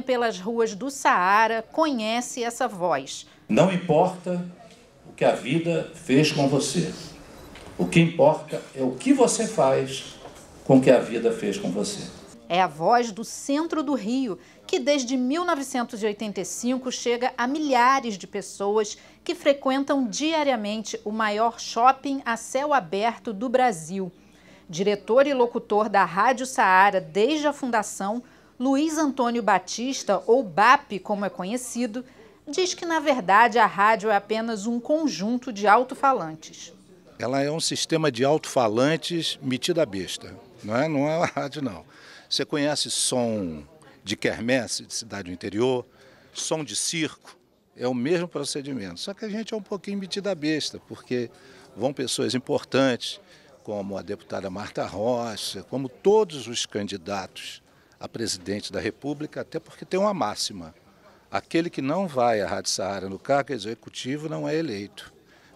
caminha pelas ruas do Saara conhece essa voz. Não importa o que a vida fez com você. O que importa é o que você faz com o que a vida fez com você. É a voz do centro do Rio, que desde 1985 chega a milhares de pessoas que frequentam diariamente o maior shopping a céu aberto do Brasil. Diretor e locutor da Rádio Saara desde a fundação, Luiz Antônio Batista, ou BAP como é conhecido, diz que na verdade a rádio é apenas um conjunto de alto-falantes. Ela é um sistema de alto-falantes metida besta, não é? Não é uma rádio não. Você conhece som de quermesse de cidade do interior, som de circo, é o mesmo procedimento. Só que a gente é um pouquinho metida besta, porque vão pessoas importantes, como a deputada Marta Rocha, como todos os candidatos a presidente da República, até porque tem uma máxima. Aquele que não vai à Rádio Saara no cargo executivo não é eleito.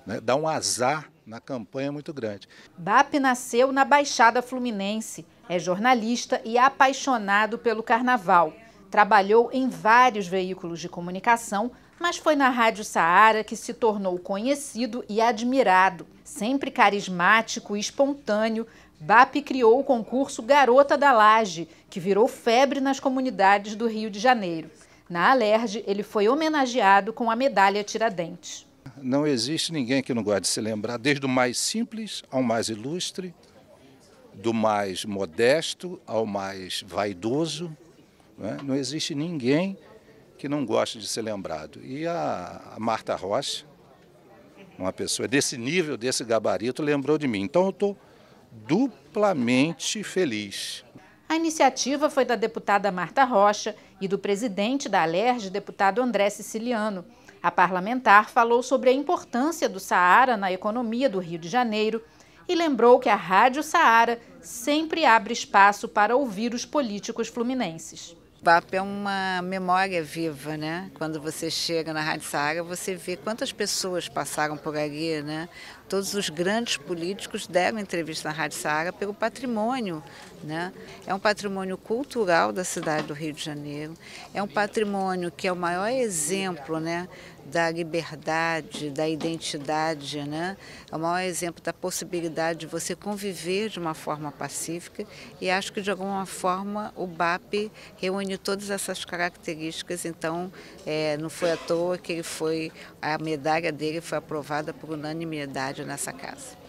Né? Dá um azar na campanha muito grande. BAP nasceu na Baixada Fluminense, é jornalista e apaixonado pelo carnaval. Trabalhou em vários veículos de comunicação, mas foi na Rádio Saara que se tornou conhecido e admirado. Sempre carismático e espontâneo, BAP criou o concurso Garota da Laje, que virou febre nas comunidades do Rio de Janeiro. Na Alerj, ele foi homenageado com a medalha Tiradentes. Não existe ninguém que não goste de se lembrar, desde o mais simples ao mais ilustre, do mais modesto ao mais vaidoso, né? Não existe ninguém que não goste de ser lembrado. E a, a Marta Rocha, uma pessoa desse nível, desse gabarito, lembrou de mim. Então eu estou duplamente feliz. A iniciativa foi da deputada Marta Rocha e do presidente da Alerj, deputado André Siciliano. A parlamentar falou sobre a importância do Saara na economia do Rio de Janeiro e lembrou que a Rádio Saara sempre abre espaço para ouvir os políticos fluminenses. BAP é uma memória viva, né? Quando você chega na Rádio Saara, você vê quantas pessoas passaram por ali, né? Todos os grandes políticos deram entrevista na Rádio Saara pelo patrimônio, né? É um patrimônio cultural da cidade do Rio de Janeiro, é um patrimônio que é o maior exemplo, né? da liberdade, da identidade, né? É o maior exemplo da possibilidade de você conviver de uma forma pacífica e acho que de alguma forma o BAP reúne todas essas características, então é, não foi à toa que ele foi, a medalha dele foi aprovada por unanimidade nessa casa.